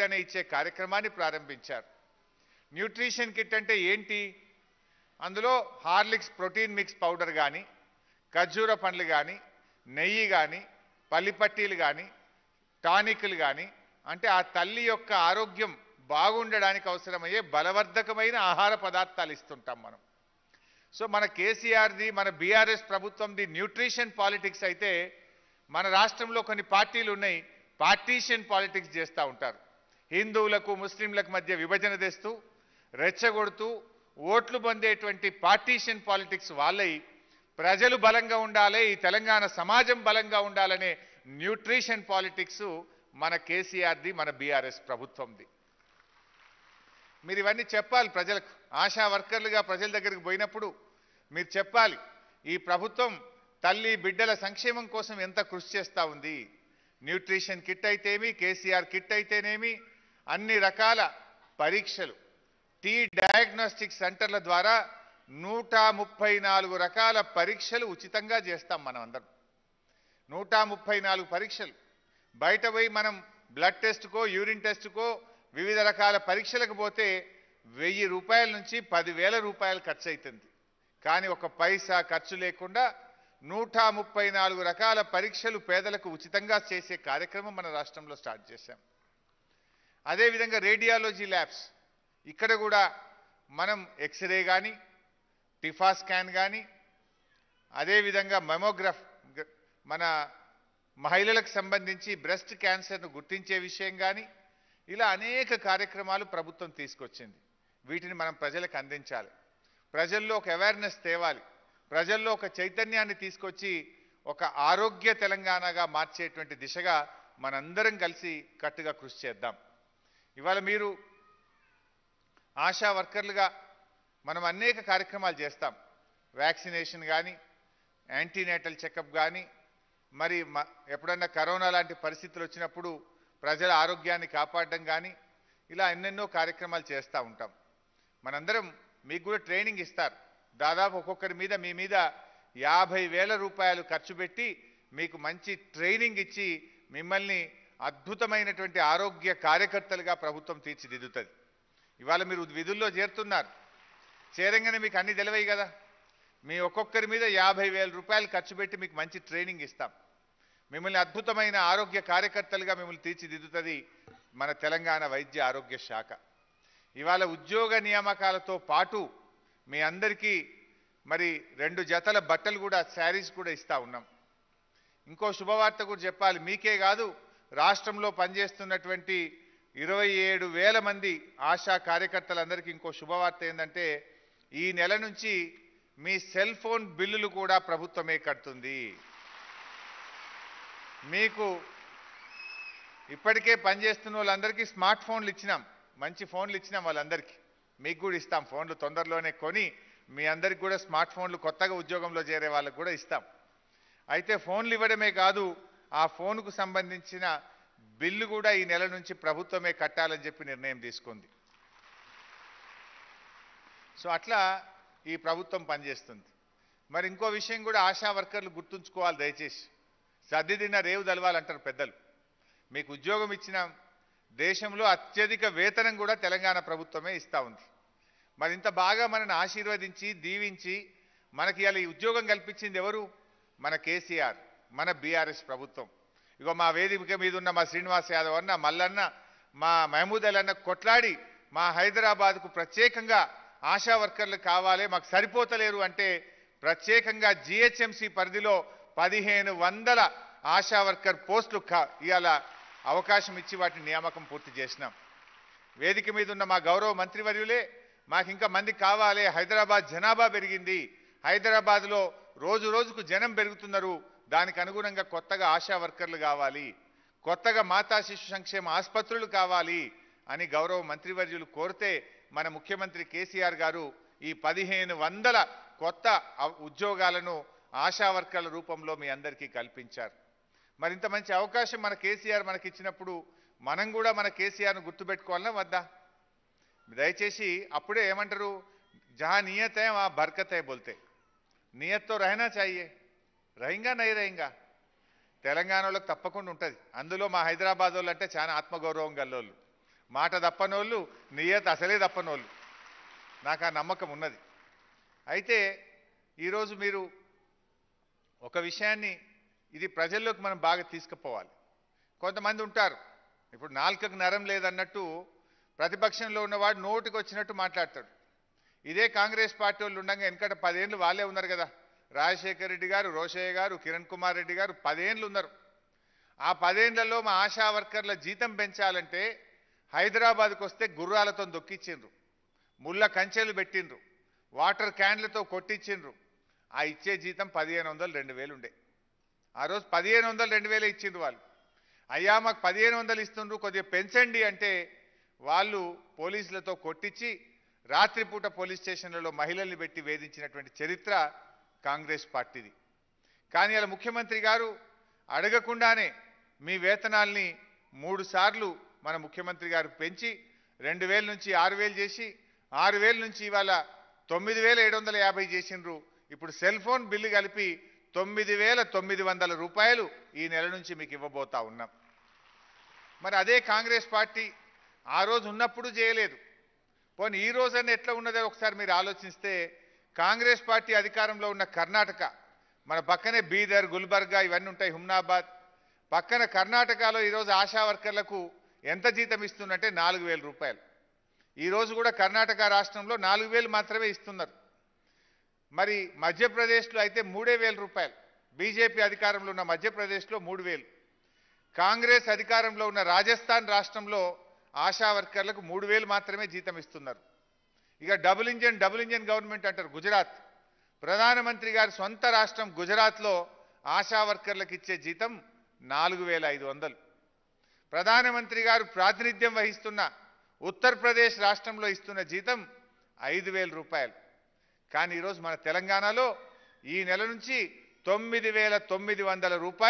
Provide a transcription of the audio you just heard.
kit అనే ఇచ్చే కార్యక్రమాన్ని ప్రారంభించారు న్యూట్రిషన్ కిట్ అంటే ఏంటి అందులో హార్లిక్స్ ప్రోటీన్ మిక్స్ పౌడర్ కానీ ఖర్జూర పండ్లు కానీ నెయ్యి కానీ పల్లిపట్టీలు కానీ టానిక్లు కానీ అంటే ఆ తల్లి యొక్క ఆరోగ్యం బాగుండడానికి అవసరమయ్యే బలవర్ధకమైన ఆహార పదార్థాలు ఇస్తుంటాం మనం సో మన కేసీఆర్ది మన బీఆర్ఎస్ ప్రభుత్వంది న్యూట్రిషన్ పాలిటిక్స్ అయితే మన రాష్ట్రంలో కొన్ని పార్టీలు ఉన్నాయి పార్టీషియన్ పాలిటిక్స్ చేస్తూ ఉంటారు హిందువులకు ముస్లింలకు మధ్య విభజన తెస్తూ రెచ్చగొడుతూ ఓట్లు పొందేటువంటి పార్టీషన్ పాలిటిక్స్ వాళ్ళై ప్రజలు బలంగా ఉండాలి ఈ తెలంగాణ సమాజం బలంగా ఉండాలనే న్యూట్రిషన్ పాలిటిక్స్ మన కేసీఆర్ది మన బీఆర్ఎస్ ప్రభుత్వంది మీరు ఇవన్నీ చెప్పాలి ప్రజలకు ఆశా వర్కర్లుగా ప్రజల దగ్గరికి పోయినప్పుడు మీరు చెప్పాలి ఈ ప్రభుత్వం తల్లి బిడ్డల సంక్షేమం కోసం ఎంత కృషి చేస్తూ ఉంది న్యూట్రిషన్ కిట్ అయితేమి కేసీఆర్ కిట్ అయితేనేమి అన్ని రకాల పరీక్షలు టీ డయాగ్నోస్టిక్ సెంటర్ల ద్వారా నూట ముప్పై నాలుగు రకాల పరీక్షలు ఉచితంగా చేస్తాం మనం అందరం నూట ముప్పై నాలుగు పరీక్షలు బయట పోయి మనం బ్లడ్ టెస్ట్కో యూరిన్ టెస్ట్కో వివిధ రకాల పరీక్షలకు పోతే వెయ్యి రూపాయల నుంచి పదివేల రూపాయలు ఖర్చు అవుతుంది కానీ ఒక పైసా ఖర్చు లేకుండా నూట ముప్పై నాలుగు రకాల పరీక్షలు పేదలకు ఉచితంగా చేసే కార్యక్రమం మన రాష్ట్రంలో స్టార్ట్ చేశాం అదేవిధంగా రేడియాలజీ ల్యాబ్స్ ఇక్కడ కూడా మనం ఎక్స్రే కానీ టిఫా స్కాన్ కానీ అదేవిధంగా మెమోగ్రఫ్ మన మహిళలకు సంబంధించి బ్రెస్ట్ క్యాన్సర్ను గుర్తించే విషయం కానీ ఇలా అనేక కార్యక్రమాలు ప్రభుత్వం తీసుకొచ్చింది వీటిని మనం ప్రజలకు అందించాలి ప్రజల్లో ఒక అవేర్నెస్ తేవాలి ప్రజల్లో ఒక చైతన్యాన్ని తీసుకొచ్చి ఒక ఆరోగ్య తెలంగాణగా మార్చేటువంటి దిశగా మనందరం కలిసి కట్టుగా కృషి చేద్దాం ఇవాళ మీరు ఆశా వర్కర్లుగా మనం అనేక కార్యక్రమాలు చేస్తాం వ్యాక్సినేషన్ కానీ యాంటీనేటల్ చెకప్ కానీ మరి ఎప్పుడన్నా కరోనా లాంటి పరిస్థితులు వచ్చినప్పుడు ప్రజల ఆరోగ్యాన్ని కాపాడడం కానీ ఇలా ఎన్నెన్నో కార్యక్రమాలు చేస్తూ ఉంటాం మనందరం మీకు కూడా ట్రైనింగ్ ఇస్తారు దాదాపు ఒక్కొక్కరి మీద మీ మీద యాభై వేల రూపాయలు ఖర్చు పెట్టి మీకు మంచి ట్రైనింగ్ ఇచ్చి మిమ్మల్ని అద్భుతమైనటువంటి ఆరోగ్య కార్యకర్తలుగా ప్రభుత్వం తీర్చిదిద్దుతుంది ఇవాళ మీరు విధుల్లో చేరుతున్నారు చేరంగానే మీకు అన్ని తెలివయి కదా మీ ఒక్కొక్కరి మీద యాభై వేల రూపాయలు ఖర్చు పెట్టి మీకు మంచి ట్రైనింగ్ ఇస్తాం మిమ్మల్ని అద్భుతమైన ఆరోగ్య కార్యకర్తలుగా మిమ్మల్ని తీర్చిదిద్దుతుంది మన తెలంగాణ వైద్య ఆరోగ్య శాఖ ఇవాళ ఉద్యోగ నియామకాలతో పాటు మీ అందరికీ మరి రెండు జతల బట్టలు కూడా శారీస్ కూడా ఇస్తూ ఉన్నాం ఇంకో శుభవార్త కూడా చెప్పాలి మీకే కాదు రాష్ట్రంలో పనిచేస్తున్నటువంటి ఇరవై ఏడు వేల మంది ఆశా కార్యకర్తలందరికీ ఇంకో శుభవార్త ఏంటంటే ఈ నెల నుంచి మీ సెల్ ఫోన్ బిల్లులు కూడా ప్రభుత్వమే కడుతుంది మీకు ఇప్పటికే పనిచేస్తున్న వాళ్ళందరికీ స్మార్ట్ ఫోన్లు ఇచ్చినాం మంచి ఫోన్లు ఇచ్చినాం వాళ్ళందరికీ మీకు కూడా ఇస్తాం ఫోన్లు తొందరలోనే కొని మీ అందరికి కూడా స్మార్ట్ ఫోన్లు కొత్తగా ఉద్యోగంలో చేరే వాళ్ళకు కూడా ఇస్తాం అయితే ఫోన్లు ఇవ్వడమే కాదు ఆ ఫోన్కు సంబంధించిన బిల్లు కూడా ఈ నెల నుంచి ప్రభుత్వమే కట్టాలని చెప్పి నిర్ణయం తీసుకుంది సో అట్లా ఈ ప్రభుత్వం పనిచేస్తుంది మరి ఇంకో విషయం కూడా ఆశా వర్కర్లు గుర్తుంచుకోవాలి దయచేసి సర్దిదిన రేవు దలవాలంటారు పెద్దలు మీకు ఉద్యోగం ఇచ్చిన దేశంలో అత్యధిక వేతనం కూడా తెలంగాణ ప్రభుత్వమే ఇస్తూ ఉంది మరి ఇంత బాగా మనని ఆశీర్వదించి దీవించి మనకి ఇలా ఉద్యోగం కల్పించింది ఎవరు మన కేసీఆర్ మన బీఆర్ఎస్ ప్రభుత్వం ఇగో మా వేదిక మీద ఉన్న మా శ్రీనివాస్ యాదవ్ అన్న మల్లన్న మా మహమూద్ అన్న కొట్లాడి మా హైదరాబాద్కు ప్రత్యేకంగా ఆశా వర్కర్లు కావాలి మాకు సరిపోతలేరు అంటే ప్రత్యేకంగా జిహెచ్ఎంసీ పరిధిలో పదిహేను వందల ఆశా వర్కర్ పోస్టులు ఇవాళ అవకాశం ఇచ్చి వాటిని నియామకం పూర్తి చేసినాం వేదిక మీద ఉన్న మా గౌరవ మంత్రివర్యులే మాకు ఇంకా మంది కావాలి హైదరాబాద్ జనాభా పెరిగింది హైదరాబాద్లో రోజు రోజుకు జనం పెరుగుతున్నారు దానికి అనుగుణంగా కొత్తగా ఆశా వర్కర్లు కావాలి కొత్తగా మాతా శిశు సంక్షేమ ఆసుపత్రులు కావాలి అని గౌరవ మంత్రివర్యులు కోరితే మన ముఖ్యమంత్రి కేసీఆర్ గారు ఈ పదిహేను వందల కొత్త ఉద్యోగాలను ఆశా వర్కర్ల రూపంలో మీ అందరికీ కల్పించారు మరి ఇంత మంచి అవకాశం మన కేసీఆర్ మనకి ఇచ్చినప్పుడు మనం కూడా మన కేసీఆర్ను గుర్తుపెట్టుకోవాలన్నా వద్దా దయచేసి అప్పుడే ఏమంటారు జహా నియతే ఆ వా బోల్తే నియత్తో రహనా చాయే రయంగా నైరయంగా వాళ్ళకి తప్పకుండా ఉంటుంది అందులో మా హైదరాబాద్ వాళ్ళు అంటే చాలా ఆత్మగౌరవం గల్లోళ్ళు మాట తప్పనోళ్ళు నియత అసలే తప్పనోళ్ళు నాకు ఆ నమ్మకం ఉన్నది అయితే ఈరోజు మీరు ఒక విషయాన్ని ఇది ప్రజల్లోకి మనం బాగా తీసుకుపోవాలి కొంతమంది ఉంటారు ఇప్పుడు నాలుకకు నరం లేదన్నట్టు ప్రతిపక్షంలో ఉన్నవాడు నోటికి వచ్చినట్టు మాట్లాడతాడు ఇదే కాంగ్రెస్ పార్టీ వాళ్ళు ఉండగా వెనకట పదేళ్ళు వాళ్ళే ఉన్నారు కదా రాజశేఖర రెడ్డి గారు రోషయ్య గారు కిరణ్ కుమార్ రెడ్డి గారు పదేండ్లు ఉన్నారు ఆ పదేండ్లలో మా ఆశా వర్కర్ల జీతం పెంచాలంటే హైదరాబాద్కు వస్తే గుర్రాలతో దొక్కిచ్చిండ్రు ముళ్ళ కంచెలు పెట్టిండ్రు వాటర్ క్యాన్లతో కొట్టించిండ్రు ఆ ఇచ్చే జీతం పదిహేను వందలు రెండు వేలు ఉండే ఆ రోజు పదిహేను వందలు రెండు వేలే ఇచ్చిండ్రు వాళ్ళు అయ్యా మాకు పదిహేను వందలు ఇస్తుండ్రు కొద్దిగా పెంచండి అంటే వాళ్ళు పోలీసులతో కొట్టించి రాత్రిపూట పోలీస్ స్టేషన్లలో మహిళల్ని పెట్టి వేధించినటువంటి చరిత్ర కాంగ్రెస్ పార్టీది కానీ అలా ముఖ్యమంత్రి గారు అడగకుండానే మీ వేతనాల్ని మూడు సార్లు మన ముఖ్యమంత్రి గారు పెంచి రెండు వేల నుంచి ఆరు వేలు చేసి ఆరు వేల నుంచి ఇవాళ తొమ్మిది వేల ఏడు వందల యాభై చేసిండ్రు ఇప్పుడు సెల్ ఫోన్ బిల్లు కలిపి తొమ్మిది వేల తొమ్మిది వందల రూపాయలు ఈ నెల నుంచి మీకు ఇవ్వబోతా ఉన్నాం మరి అదే కాంగ్రెస్ పార్టీ ఆ రోజు ఉన్నప్పుడు చేయలేదు పోనీ ఈ రోజు ఎట్లా ఉన్నదో ఒకసారి మీరు ఆలోచిస్తే కాంగ్రెస్ పార్టీ అధికారంలో ఉన్న కర్ణాటక మన పక్కనే బీదర్ గుల్బర్గా ఇవన్నీ ఉంటాయి హుమ్నాబాద్ పక్కన కర్ణాటకలో ఈరోజు ఆశా వర్కర్లకు ఎంత జీతం ఇస్తుందంటే నాలుగు వేల రూపాయలు ఈరోజు కూడా కర్ణాటక రాష్ట్రంలో నాలుగు వేలు మాత్రమే ఇస్తున్నారు మరి మధ్యప్రదేశ్లో అయితే మూడే వేల రూపాయలు బీజేపీ అధికారంలో ఉన్న మధ్యప్రదేశ్లో మూడు వేలు కాంగ్రెస్ అధికారంలో ఉన్న రాజస్థాన్ రాష్ట్రంలో ఆశా వర్కర్లకు మూడు వేలు మాత్రమే జీతం ఇస్తున్నారు ఇక double engine double engine government అంటారు గుజరాత్ ప్రధానమంత్రి గారి సొంత రాష్ట్రం గుజరాత్లో ఆశా వర్కర్లకు ఇచ్చే జీతం నాలుగు వేల ఐదు వందలు ప్రధానమంత్రి గారు ప్రాతినిధ్యం వహిస్తున్న ఉత్తరప్రదేశ్ రాష్ట్రంలో ఇస్తున్న జీతం ఐదు వేల రూపాయలు కానీ ఈరోజు మన తెలంగాణలో ఈ నెల నుంచి తొమ్మిది వేల తొమ్మిది వందల రూపాయలు